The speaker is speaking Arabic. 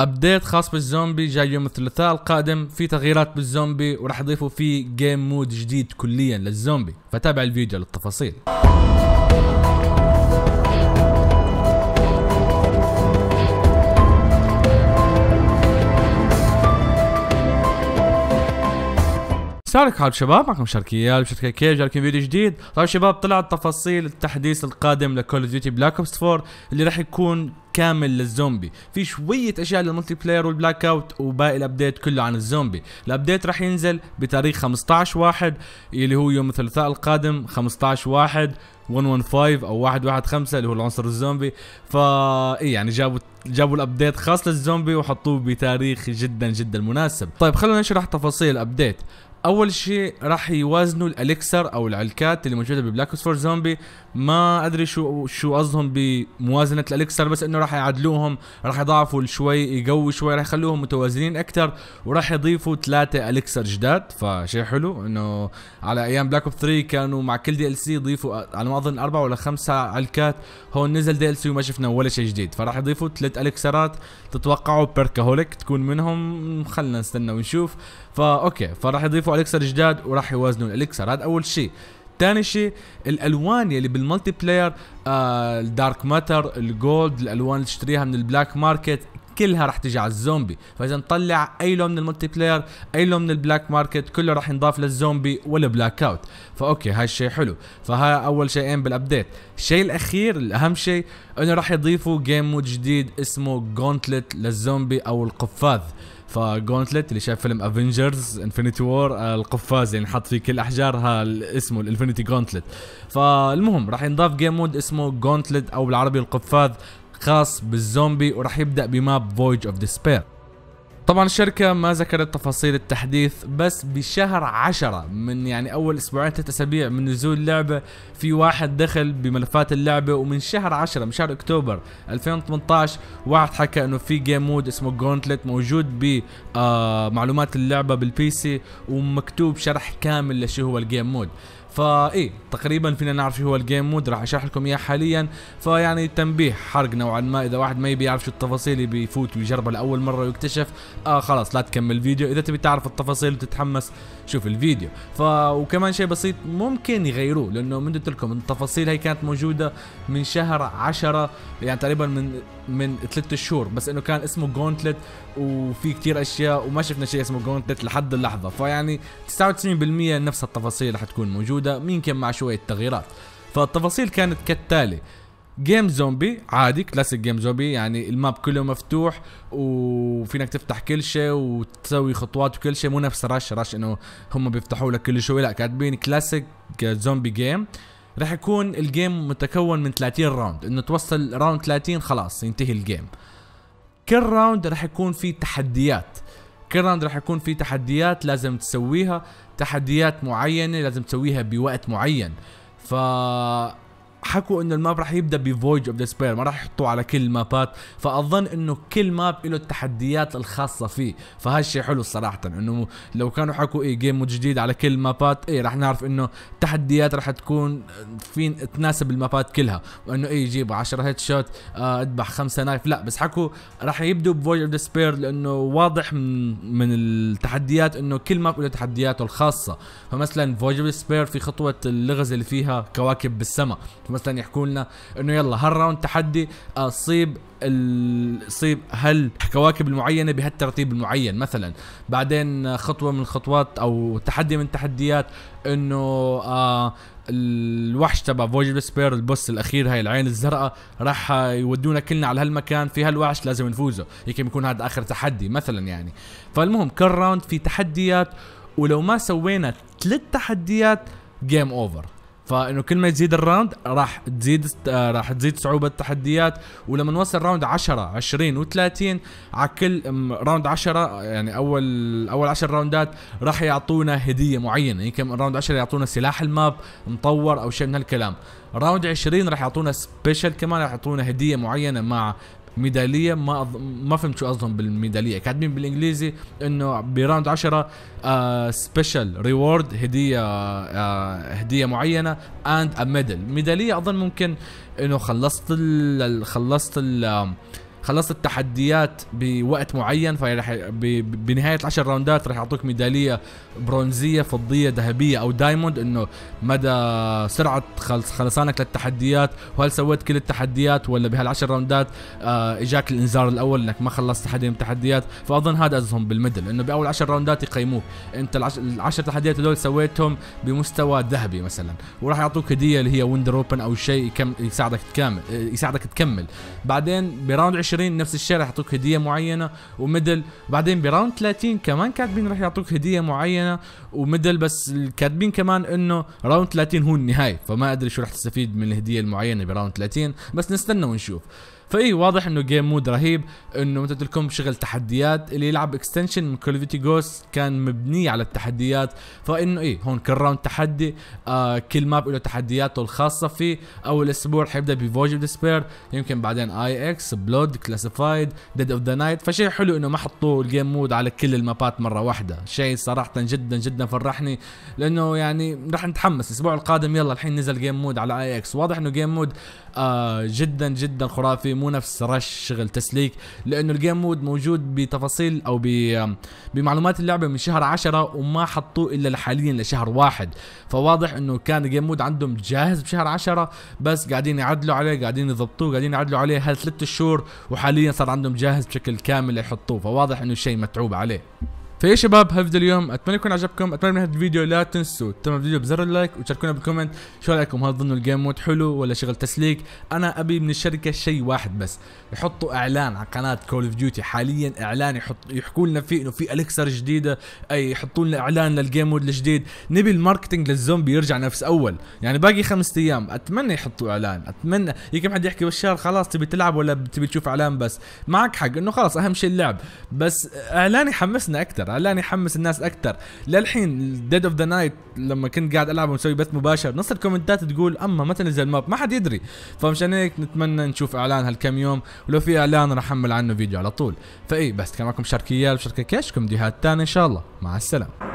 ابديت خاص بالزومبي جاي يوم الثلاثاء القادم في تغييرات بالزومبي وراح يضيفوا فيه جيم مود جديد كليا للزومبي فتابع الفيديو للتفاصيل شارك حال شباب معكم شركيه بشركه كيف جالكم فيديو جديد طيب شباب طلعت تفاصيل التحديث القادم لكول اوف ديوتي بلاك اوبس 4 اللي راح يكون كامل للزومبي في شويه اشياء للملتي بلاير والبلاك اوت وباقي الابديت كله عن الزومبي الابديت راح ينزل بتاريخ 15 واحد اللي هو يوم الثلاثاء القادم 15 واحد 115 او 115 اللي هو العنصر الزومبي فا إيه يعني جابوا جابوا الابديت خاص للزومبي وحطوه بتاريخ جدا جدا مناسب طيب خلونا نشرح تفاصيل الابديت اول شيء راح يوازنوا الالكسر او العلكات اللي موجوده ببلاك اوس فور زومبي ما ادري شو شو قصدهم بموازنه الالكسر بس انه راح يعدلوهم راح يضعفوا شوي يقوي شوي راح يخلوهم متوازنين اكثر وراح يضيفوا ثلاثه الكسر جداد فشيء حلو انه على ايام بلاك اوف 3 كانوا مع كل دي ال سي يضيفوا على ما اظن اربع ولا خمسه علكات هون نزل دي ال سي وما شفنا ولا شيء جديد فراح يضيفوا ثلاث الكسرات تتوقعوا بيركاهوليك تكون منهم خلينا نستنى ونشوف فا اوكي فراح يضيفوا يطلعوا اليكسر جداد وراح يوازنوا الاليكسر هذا اول شيء ثاني شيء الالوان يلي بالمالتي بلاير آه الدارك ماتر الجولد الالوان اللي تشتريها من البلاك ماركت كلها رح تجي على الزومبي فاذا نطلع اي لون من الملتي بلاير اي لون من البلاك ماركت كله رح ينضاف للزومبي والبلاك اوت فاوكي هاي الشيء حلو فها اول شيئين بالابديت الشيء الاخير الاهم شيء انه رح يضيفوا جيم مود جديد اسمه جونتلت للزومبي او القفاز فجونتلت اللي شاف فيلم افنجرز انفنتي وور القفاز اللي انحط فيه كل احجارها اسمه الانفنتي جونتلت فالمهم راح ينضاف جيم مود اسمه جونتلت او بالعربي القفاز خاص بالزومبي وراح يبدا بماب فويج اوف ديسبير طبعا الشركة ما ذكرت تفاصيل التحديث بس بشهر عشرة من يعني أول أسبوعين ثلاثة أسابيع من نزول اللعبة في واحد دخل بملفات اللعبة ومن شهر عشرة من شهر أكتوبر 2018 واحد حكى إنه في جيم مود اسمه جونتلت موجود ب آه، معلومات اللعبة بالبي سي ومكتوب شرح كامل لشو هو الجيم مود فاي تقريبا فينا نعرف شو هو الجيم مود راح اشرح لكم اياه حاليا فيعني تنبيه حرق نوعا ما اذا واحد ما يبي يعرف شو التفاصيل بيفوت ويجربها لاول مره ويكتشف آه خلاص لا تكمل الفيديو اذا تبي تعرف التفاصيل وتتحمس شوف الفيديو ف وكمان شيء بسيط ممكن يغيروه لانه من قلت لكم التفاصيل هي كانت موجوده من شهر 10 يعني تقريبا من من ثلاث شهور بس انه كان اسمه جونتلت وفي كثير اشياء وما شفنا شيء اسمه جونتلت لحد اللحظه فيعني 99% نفس التفاصيل راح تكون موجوده موجوده يمكن مع شويه تغييرات فالتفاصيل كانت كالتالي جيم زومبي عادي كلاسيك جيم زومبي يعني الماب كله مفتوح وفينك تفتح كل شيء وتسوي خطوات وكل شيء مو نفس راش راش انه هم بيفتحوا لك كل شوي لا كاتبين كلاسيك زومبي جيم راح يكون الجيم متكون من 30 راوند انه توصل راوند 30 خلاص ينتهي الجيم كل راوند راح يكون في تحديات كل راوند راح يكون في تحديات لازم تسويها تحديات معينه لازم تسويها بوقت معين ف حكوا انه الماب راح يبدا بفويج اوف ذا سبير ما راح يحطوه على كل المابات فاظن انه كل ماب له التحديات الخاصه فيه فهالشيء حلو صراحه انه لو كانوا حكوا اي جيم جديد على كل المابات اي راح نعرف انه التحديات راح تكون في تناسب المابات كلها وانه اي جيب 10 هيد شوت اذبح خمسه نايف لا بس حكوا راح يبدوا بفويج اوف ذا سبير لانه واضح من من التحديات انه كل ماب له تحدياته الخاصه فمثلا فويج اوف ذا سبير في خطوه اللغز اللي فيها كواكب بالسماء مثلا يحكوا لنا انه يلا هالراوند تحدي آه، صيب هل هالكواكب المعينه بهالترتيب المعين مثلا بعدين آه، خطوه من الخطوات او تحدي من التحديات انه آه الوحش تبع فويجر سبير البوس الاخير هاي العين الزرقاء راح يودونا كلنا على هالمكان في هالوحش لازم نفوزه يمكن يكون هذا اخر تحدي مثلا يعني فالمهم كل راوند في تحديات ولو ما سوينا ثلاث تحديات جيم اوفر فانه كل ما تزيد الراوند راح تزيد آه، راح تزيد صعوبه التحديات ولما نوصل راوند 10 20 و30 على كل راوند 10 يعني اول اول 10 راوندات راح يعطونا هديه معينه يمكن يعني راوند 10 يعطونا سلاح الماب مطور او شيء من هالكلام راوند 20 راح يعطونا سبيشل كمان راح يعطونا هديه معينه مع ميداليه ما أض... ما فهمت شو قصدهم بالميداليه كاتبين بالانجليزي انه براوند 10 سبيشال ريورد هديه آه،, آه هديه معينه اند ا ميدل ميداليه اظن ممكن انه خلصت ال... خلصت ال... خلصت التحديات بوقت معين فرح بنهايه العشر راوندات رح يعطوك ميداليه برونزيه فضيه ذهبيه او دايموند انه مدى سرعه خلص خلصانك للتحديات وهل سويت كل التحديات ولا بهالعشر راوندات آه اجاك الانذار الاول انك ما خلصت تحدي من التحديات فاظن هذا ازهم بالمدل انه باول عشر راوندات يقيموك انت العشر تحديات هذول سويتهم بمستوى ذهبي مثلا وراح يعطوك هديه اللي هي ويندر اوبن او شيء يساعدك تكمل يساعدك تكمل بعدين براوند 20 20 نفس الشيء راح يعطوك هديه معينه وميدل بعدين براوند 30 كمان كاتبين راح يعطوك هديه معينه وميدل بس كاتبين كمان انه راوند 30 هو النهايه فما ادري شو راح تستفيد من الهديه المعينه براوند 30 بس نستنى ونشوف فاي واضح انه جيم مود رهيب انه مثل لكم شغل تحديات اللي يلعب اكستنشن من كول جوس جوست كان مبني على التحديات فانه ايه هون كل راوند تحدي آه كل ماب له تحدياته الخاصه فيه اول اسبوع حيبدا بفوج اوف ديسبير يمكن بعدين اي اكس بلود كلاسيفايد ديد اوف ذا نايت فشيء حلو انه ما حطوا الجيم مود على كل المابات مره واحده شيء صراحه جدا جدا فرحني لانه يعني رح نتحمس الاسبوع القادم يلا الحين نزل جيم مود على اي اكس واضح انه جيم مود آه جدا جدا خرافي مو نفس رش شغل تسليك لانه الجيم مود موجود بتفاصيل او بمعلومات اللعبه من شهر 10 وما حطوه الا حاليا لشهر واحد فواضح انه كان الجيم مود عندهم جاهز بشهر 10 بس قاعدين يعدلوا عليه قاعدين يضبطوه قاعدين يعدلوا عليه هالثلاث شهور وحاليا صار عندهم جاهز بشكل كامل يحطوه فواضح انه شيء متعوب عليه فيا شباب هالفيديو اليوم اتمنى يكون عجبكم اتمنى من هالفيديو لا تنسوا تتابعوا الفيديو بزر اللايك وتشاركونا بالكومنت شو رايكم هل تظنوا الجيم مود حلو ولا شغل تسليك انا ابي من الشركه شيء واحد بس يحطوا اعلان على قناه كول اوف ديوتي حاليا اعلان يحط يحكوا لنا فيه انه في الكسر جديده اي يحطوا لنا اعلان للجيم مود الجديد نبي الماركتنج للزومبي يرجع نفس اول يعني باقي خمسة ايام اتمنى يحطوا اعلان اتمنى يمكن حد يحكي بشار خلاص تبي تلعب ولا تبي تشوف اعلان بس معك حق انه خلاص اهم شيء اللعب بس اعلان يحمسنا اكثر خلاني احمس الناس اكثر للحين ديد اوف ذا نايت لما كنت قاعد العب ومسوي بث مباشر نص الكومنتات تقول اما متى نزل ماب ما حد يدري فمشان هيك نتمنى نشوف اعلان هالكم يوم ولو في اعلان راح احمل عنه فيديو على طول فاي بس كان معكم شركيال وشركه كشكم ديهات ثانيه ان شاء الله مع السلامه